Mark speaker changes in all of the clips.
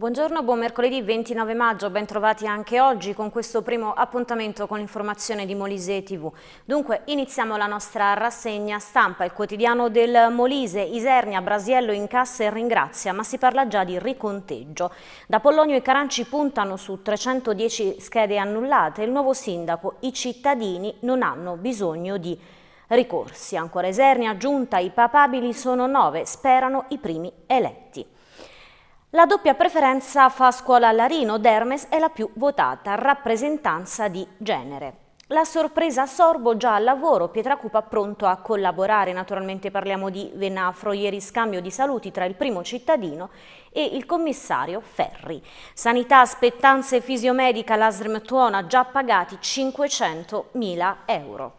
Speaker 1: Buongiorno, buon mercoledì 29 maggio, ben trovati anche oggi con questo primo appuntamento con l'informazione di Molise TV. Dunque iniziamo la nostra rassegna stampa, il quotidiano del Molise, Isernia, Brasiello incassa e ringrazia, ma si parla già di riconteggio. Da Pollonio e Caranci puntano su 310 schede annullate, il nuovo sindaco, i cittadini non hanno bisogno di ricorsi. Ancora Isernia, giunta i papabili sono nove, sperano i primi eletti. La doppia preferenza fa scuola a Larino, Dermes è la più votata, rappresentanza di genere. La sorpresa Sorbo già al lavoro, Pietracupa pronto a collaborare, naturalmente parliamo di Venafro, ieri scambio di saluti tra il primo cittadino e il commissario Ferri. Sanità, spettanze fisiomedica, l'ASRM Tuona già pagati 500.000 euro.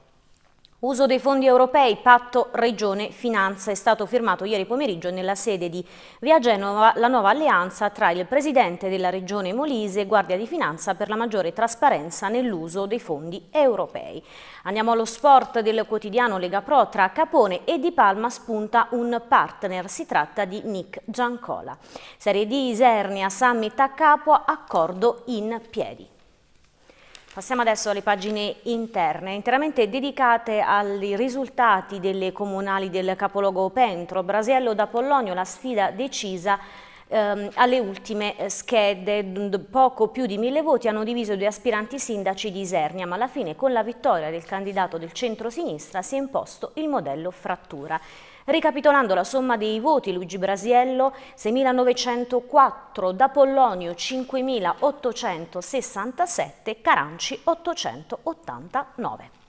Speaker 1: Uso dei fondi europei, patto regione finanza è stato firmato ieri pomeriggio nella sede di Via Genova la nuova alleanza tra il presidente della regione Molise e Guardia di Finanza per la maggiore trasparenza nell'uso dei fondi europei. Andiamo allo sport del quotidiano Lega Pro tra Capone e Di Palma spunta un partner, si tratta di Nick Giancola. Serie D Isernia, Sammy Taccapo, accordo in piedi. Passiamo adesso alle pagine interne, interamente dedicate ai risultati delle comunali del capoluogo Pentro. Brasiello da Pollonio, la sfida decisa ehm, alle ultime eh, schede. Poco più di mille voti hanno diviso i due aspiranti sindaci di Isernia, ma alla fine con la vittoria del candidato del centro-sinistra si è imposto il modello frattura. Ricapitolando la somma dei voti, Luigi Brasiello 6.904, da 5.867, Caranci 889.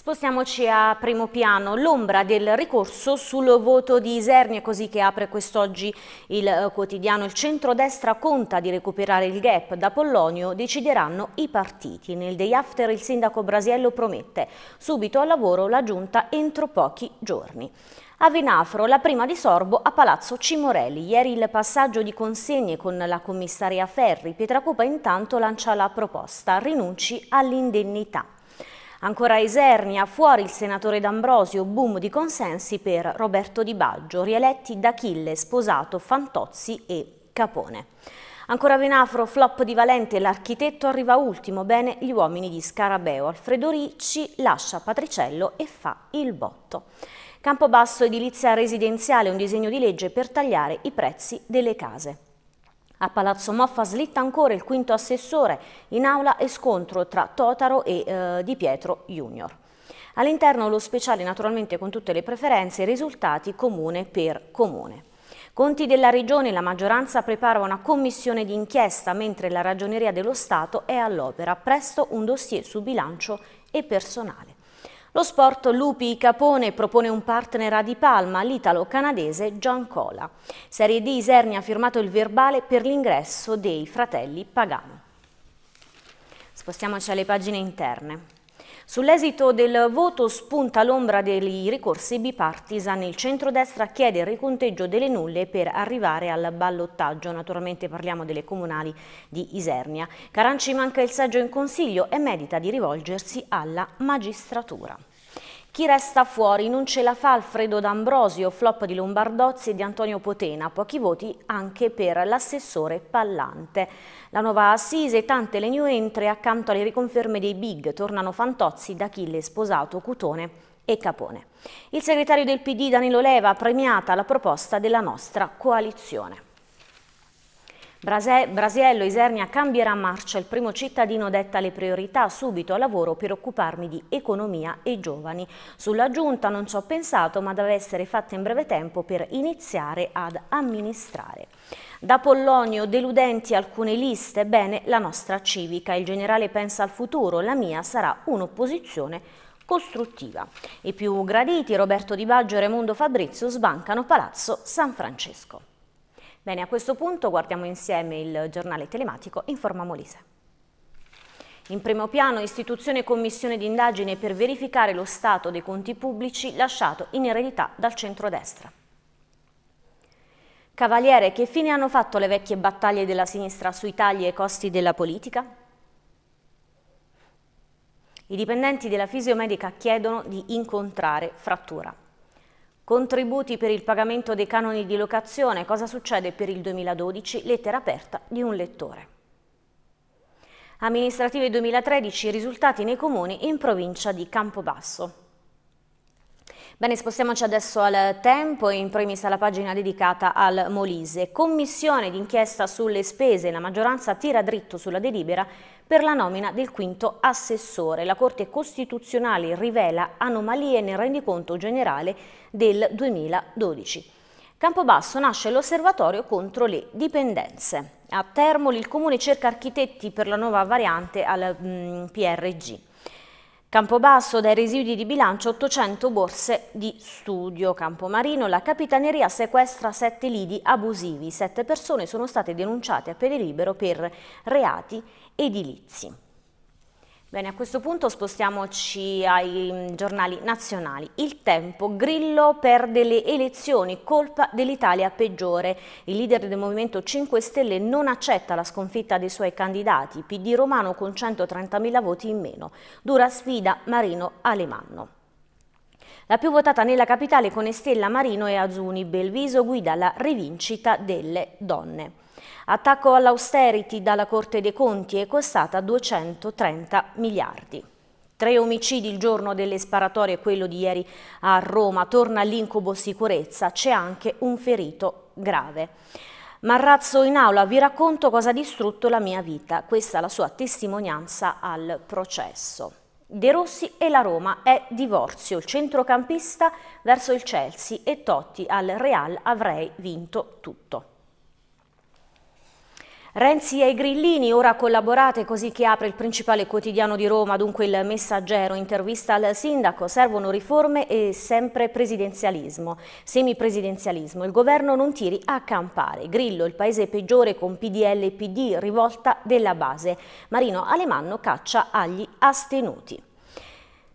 Speaker 1: Spostiamoci a primo piano, l'ombra del ricorso sul voto di Isernia, così che apre quest'oggi il eh, quotidiano. Il centrodestra conta di recuperare il gap da Pollonio, decideranno i partiti. Nel day after il sindaco Brasiello promette subito al lavoro la giunta entro pochi giorni. A Venafro, la prima di Sorbo a Palazzo Cimorelli. Ieri il passaggio di consegne con la commissaria Ferri. Pietracupa intanto lancia la proposta, rinunci all'indennità. Ancora Isernia, fuori il senatore D'Ambrosio, boom di consensi per Roberto Di Baggio, rieletti d'Achille, sposato Fantozzi e Capone. Ancora Venafro, flop di Valente, l'architetto arriva ultimo, bene gli uomini di Scarabeo. Alfredo Ricci lascia Patricello e fa il botto. Campobasso edilizia residenziale, un disegno di legge per tagliare i prezzi delle case. A Palazzo Moffa slitta ancora il quinto assessore, in aula e scontro tra Totaro e eh, Di Pietro Junior. All'interno lo speciale naturalmente con tutte le preferenze risultati comune per comune. Conti della Regione, la maggioranza prepara una commissione di inchiesta mentre la Ragioneria dello Stato è all'opera, presto un dossier su bilancio e personale. Lo sport Lupi Capone propone un partner a Di Palma, l'italo-canadese John Cola. Serie D Isernia ha firmato il verbale per l'ingresso dei fratelli Pagano. Spostiamoci alle pagine interne. Sull'esito del voto spunta l'ombra dei ricorsi bipartisan. Il centrodestra chiede il riconteggio delle nulle per arrivare al ballottaggio. Naturalmente parliamo delle comunali di Isernia. Caranci manca il seggio in consiglio e medita di rivolgersi alla magistratura. Chi resta fuori non ce la fa Alfredo D'Ambrosio, flop di Lombardozzi e di Antonio Potena, pochi voti anche per l'assessore Pallante. La nuova assise, tante le new entry accanto alle riconferme dei big, tornano Fantozzi, D'Achille, Sposato, Cutone e Capone. Il segretario del PD Danilo Leva ha premiata la proposta della nostra coalizione. Brasiello Isernia cambierà marcia, il primo cittadino detta le priorità subito a lavoro per occuparmi di economia e giovani. Sulla giunta non ci ho pensato ma deve essere fatta in breve tempo per iniziare ad amministrare. Da Pollonio, deludenti alcune liste, bene la nostra civica, il generale pensa al futuro, la mia sarà un'opposizione costruttiva. I più graditi Roberto Di Baggio e Raimondo Fabrizio sbancano Palazzo San Francesco. Bene, a questo punto guardiamo insieme il giornale telematico Informa Molise. In primo piano istituzione commissione d'indagine per verificare lo stato dei conti pubblici lasciato in eredità dal centrodestra. Cavaliere, che fine hanno fatto le vecchie battaglie della sinistra sui tagli e costi della politica? I dipendenti della fisiomedica chiedono di incontrare frattura. Contributi per il pagamento dei canoni di locazione, cosa succede per il 2012? Lettera aperta di un lettore. Amministrative 2013, risultati nei comuni in provincia di Campobasso. Bene, spostiamoci adesso al tempo, e in primis alla pagina dedicata al Molise. Commissione d'inchiesta sulle spese, la maggioranza tira dritto sulla delibera per la nomina del quinto assessore. La Corte Costituzionale rivela anomalie nel rendiconto generale del 2012. Campobasso nasce l'osservatorio contro le dipendenze. A Termoli il Comune cerca architetti per la nuova variante al mm, PRG. Campobasso dai residui di bilancio 800 borse di studio. Campomarino la capitaneria sequestra 7 lidi abusivi. 7 persone sono state denunciate a piede libero per reati edilizi. Bene, a questo punto spostiamoci ai mm, giornali nazionali. Il tempo, Grillo perde le elezioni, colpa dell'Italia peggiore. Il leader del Movimento 5 Stelle non accetta la sconfitta dei suoi candidati, PD Romano con 130.000 voti in meno. Dura sfida Marino Alemanno. La più votata nella capitale con Estella Marino e Azuni, Belviso guida la rivincita delle donne. Attacco all'austerity dalla Corte dei Conti è costata 230 miliardi. Tre omicidi il giorno delle sparatorie, quello di ieri a Roma. Torna all'incubo sicurezza, c'è anche un ferito grave. Marrazzo in aula, vi racconto cosa ha distrutto la mia vita. Questa è la sua testimonianza al processo. De Rossi e la Roma è divorzio, il centrocampista verso il Chelsea e Totti al Real avrei vinto tutto. Renzi e Grillini ora collaborate così che apre il principale quotidiano di Roma, dunque il messaggero, intervista al sindaco, servono riforme e sempre presidenzialismo, semipresidenzialismo, il governo non tiri a campare, Grillo il paese peggiore con PDL e PD, rivolta della base, Marino Alemanno caccia agli astenuti.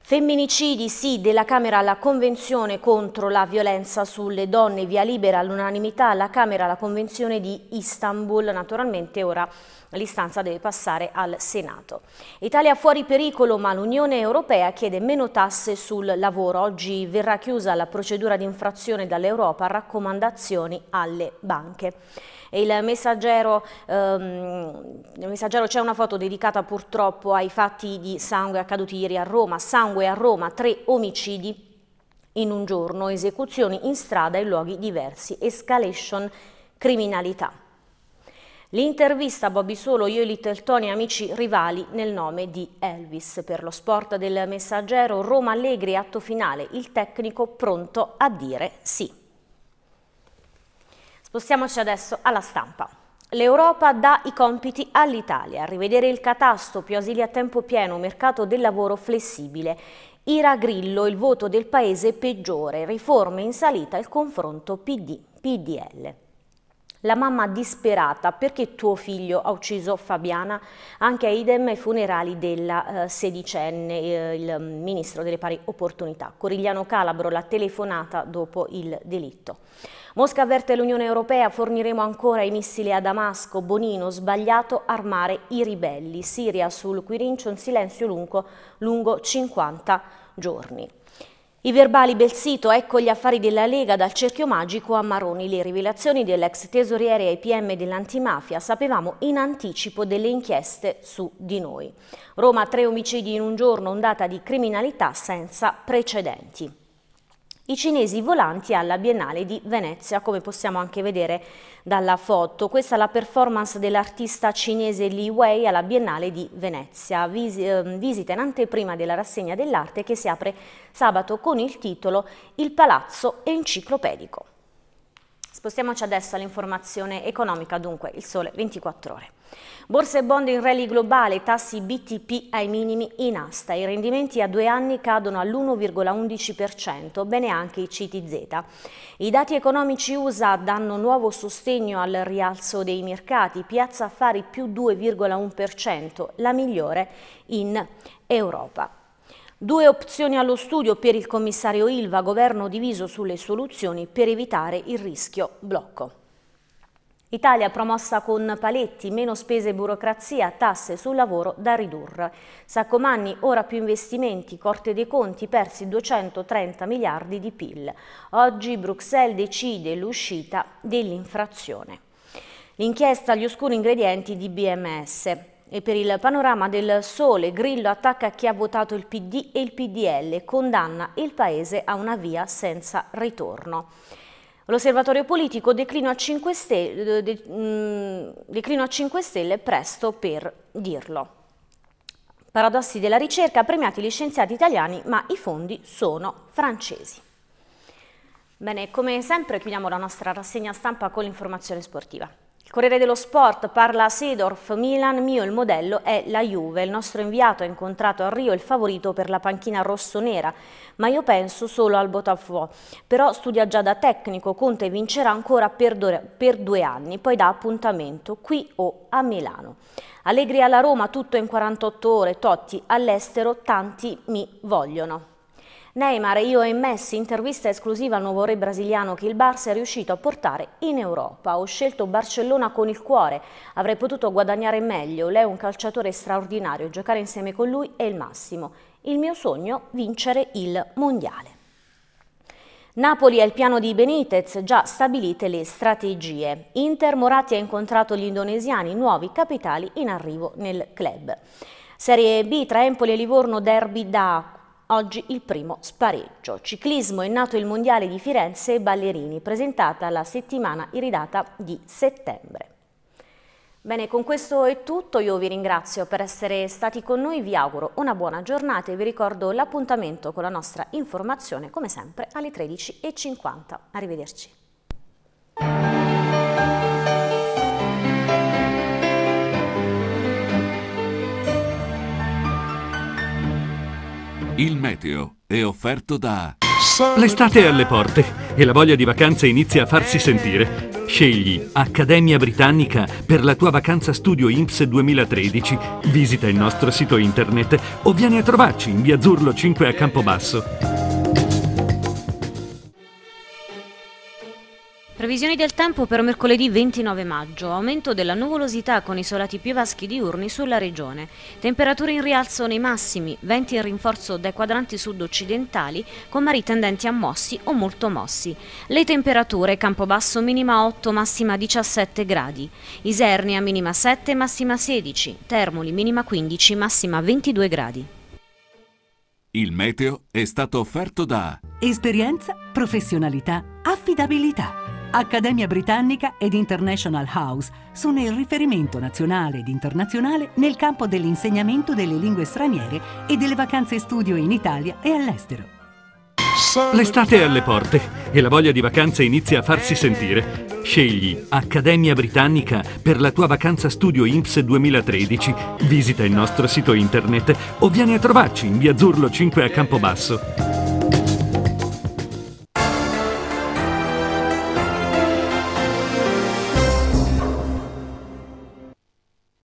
Speaker 1: Femminicidi sì, della Camera alla Convenzione contro la violenza sulle donne, via libera all'unanimità alla Camera alla Convenzione di Istanbul, naturalmente ora L'istanza deve passare al Senato. Italia fuori pericolo, ma l'Unione Europea chiede meno tasse sul lavoro. Oggi verrà chiusa la procedura di infrazione dall'Europa, raccomandazioni alle banche. Il messaggero, ehm, messaggero c'è una foto dedicata purtroppo ai fatti di sangue accaduti ieri a Roma. Sangue a Roma, tre omicidi in un giorno, esecuzioni in strada e luoghi diversi, escalation criminalità. L'intervista a Bobby Solo, io e Little Tony, amici rivali nel nome di Elvis. Per lo sport del messaggero Roma Allegri, atto finale, il tecnico pronto a dire sì. Spostiamoci adesso alla stampa. L'Europa dà i compiti all'Italia, rivedere il catasto, più asili a tempo pieno, mercato del lavoro flessibile. Ira Grillo, il voto del paese peggiore, riforme in salita, il confronto PD-PDL. La mamma disperata perché tuo figlio ha ucciso Fabiana, anche a idem ai funerali della eh, sedicenne, eh, il ministro delle pari opportunità. Corigliano Calabro, la telefonata dopo il delitto. Mosca avverte l'Unione Europea, forniremo ancora i missili a Damasco, Bonino, sbagliato armare i ribelli. Siria sul Quirincio, un silenzio lungo, lungo 50 giorni. I verbali bel sito, ecco gli affari della Lega dal cerchio magico a Maroni, le rivelazioni dell'ex tesoriere IPM dell'antimafia, sapevamo in anticipo delle inchieste su di noi. Roma tre omicidi in un giorno, ondata di criminalità senza precedenti i cinesi volanti alla Biennale di Venezia, come possiamo anche vedere dalla foto. Questa è la performance dell'artista cinese Li Wei alla Biennale di Venezia, ehm, visita in anteprima della rassegna dell'arte che si apre sabato con il titolo Il Palazzo Enciclopedico. Spostiamoci adesso all'informazione economica, dunque il sole 24 ore. Borse e bond in rally globale, tassi BTP ai minimi in asta. I rendimenti a due anni cadono all'1,11%, bene anche i CTZ. I dati economici USA danno nuovo sostegno al rialzo dei mercati, piazza affari più 2,1%, la migliore in Europa. Due opzioni allo studio per il commissario Ilva, governo diviso sulle soluzioni per evitare il rischio blocco. Italia promossa con paletti, meno spese e burocrazia, tasse sul lavoro da ridurre. Saccomanni, ora più investimenti, corte dei conti, persi 230 miliardi di PIL. Oggi Bruxelles decide l'uscita dell'infrazione. L'inchiesta agli oscuri ingredienti di BMS. E per il panorama del sole, Grillo attacca chi ha votato il PD e il PDL, condanna il paese a una via senza ritorno. L'osservatorio politico declino a, 5 stelle, eh, de, de, mh, mm, declino a 5 Stelle presto per dirlo. Paradossi della ricerca, premiati gli scienziati italiani, ma i fondi sono francesi. Bene, come sempre chiudiamo la nostra rassegna stampa con l'informazione sportiva. Il Corriere dello Sport parla a Sedorf, Milan, mio il modello è la Juve. Il nostro inviato ha incontrato a Rio il favorito per la panchina rossonera, ma io penso solo al Botafogo. Però studia già da tecnico, Conte vincerà ancora per due anni, poi dà appuntamento qui o a Milano. Allegri alla Roma, tutto in 48 ore, Totti all'estero, tanti mi vogliono. Neymar, io e Messi, intervista esclusiva al nuovo re brasiliano che il Barça è riuscito a portare in Europa. Ho scelto Barcellona con il cuore, avrei potuto guadagnare meglio, lei è un calciatore straordinario, giocare insieme con lui è il massimo. Il mio sogno, vincere il Mondiale. Napoli è il piano di Benitez, già stabilite le strategie. Inter Moratti ha incontrato gli indonesiani, nuovi capitali in arrivo nel club. Serie B tra Empoli e Livorno derby da Oggi il primo spareggio. Ciclismo è nato il Mondiale di Firenze e Ballerini, presentata la settimana iridata di settembre. Bene, con questo è tutto, io vi ringrazio per essere stati con noi, vi auguro una buona giornata e vi ricordo l'appuntamento con la nostra informazione come sempre alle 13.50. Arrivederci. Il meteo è offerto da... L'estate è alle porte e la voglia di vacanza inizia a farsi sentire. Scegli Accademia Britannica per la tua vacanza studio IMPS 2013. Visita il nostro sito internet o vieni a trovarci in via Zurlo 5 a Campobasso. Previsioni del tempo per mercoledì 29 maggio, aumento della nuvolosità con isolati solati piovaschi diurni sulla regione, temperature in rialzo nei massimi, venti in rinforzo dai quadranti sud-occidentali con mari tendenti a mossi o molto mossi. Le temperature Campobasso minima 8, massima 17 gradi, Isernia minima 7, massima 16, Termoli minima 15, massima 22 gradi. Il meteo è stato offerto da Esperienza, professionalità, affidabilità. Accademia Britannica ed International House sono il riferimento nazionale ed internazionale nel campo dell'insegnamento delle lingue straniere e delle vacanze studio in Italia e all'estero. L'estate è alle porte e la voglia di vacanze inizia a farsi sentire. Scegli Accademia Britannica per la tua vacanza studio IMSS 2013. Visita il nostro sito internet o vieni a trovarci in via Zurlo 5 a Campobasso.